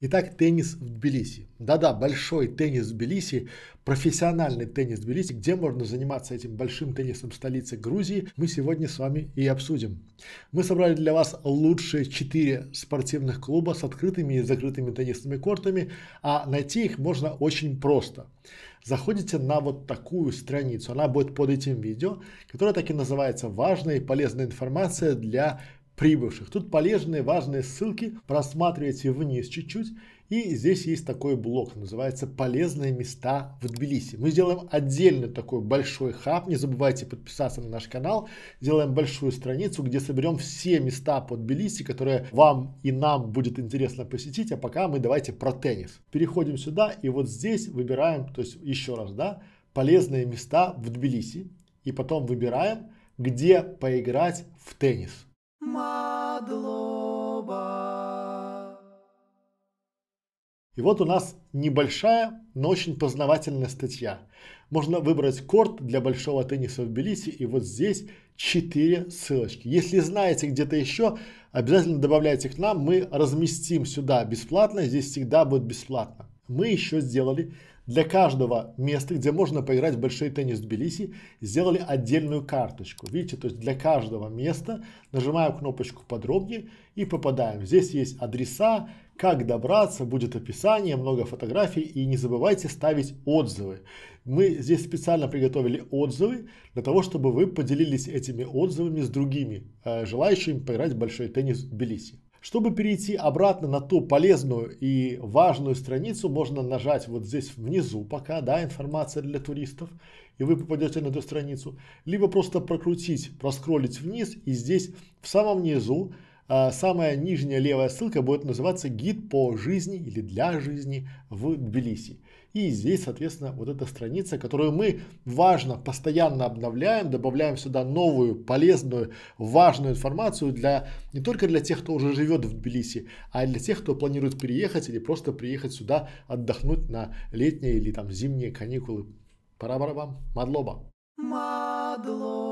Итак, теннис в Тбилиси. Да-да, большой теннис в Тбилиси, профессиональный теннис в Тбилиси, где можно заниматься этим большим теннисом столицы Грузии, мы сегодня с вами и обсудим. Мы собрали для вас лучшие четыре спортивных клуба с открытыми и закрытыми теннисными кортами, а найти их можно очень просто. Заходите на вот такую страницу, она будет под этим видео, которая так и называется «Важная и полезная информация для прибывших. Тут полезные, важные ссылки, просматривайте вниз чуть-чуть. И здесь есть такой блок, называется «Полезные места в Тбилиси». Мы сделаем отдельно такой большой хаб, не забывайте подписаться на наш канал. Делаем большую страницу, где соберем все места по Тбилиси, которые вам и нам будет интересно посетить. А пока мы давайте про теннис. Переходим сюда и вот здесь выбираем, то есть еще раз, да, «Полезные места в Тбилиси». И потом выбираем, где поиграть в теннис подлоба. И вот у нас небольшая, но очень познавательная статья. Можно выбрать корт для большого тенниса в Белисе, и вот здесь четыре ссылочки. Если знаете где-то еще, обязательно добавляйте к нам, мы разместим сюда бесплатно, здесь всегда будет бесплатно. Мы еще сделали для каждого места, где можно поиграть в большой теннис в Тбилиси, сделали отдельную карточку. Видите, то есть для каждого места нажимаем кнопочку подробнее и попадаем. Здесь есть адреса, как добраться, будет описание, много фотографий и не забывайте ставить отзывы. Мы здесь специально приготовили отзывы для того, чтобы вы поделились этими отзывами с другими э, желающими поиграть в большой теннис в Тбилиси. Чтобы перейти обратно на ту полезную и важную страницу, можно нажать вот здесь внизу пока, да, информация для туристов, и вы попадете на эту страницу. Либо просто прокрутить, проскролить вниз, и здесь в самом низу а самая нижняя левая ссылка будет называться «Гид по жизни» или «Для жизни в Тбилиси». И здесь, соответственно, вот эта страница, которую мы, важно, постоянно обновляем, добавляем сюда новую, полезную, важную информацию для не только для тех, кто уже живет в Тбилиси, а для тех, кто планирует переехать или просто приехать сюда отдохнуть на летние или там зимние каникулы. Пора-пора Мадлоба! Мадлоба!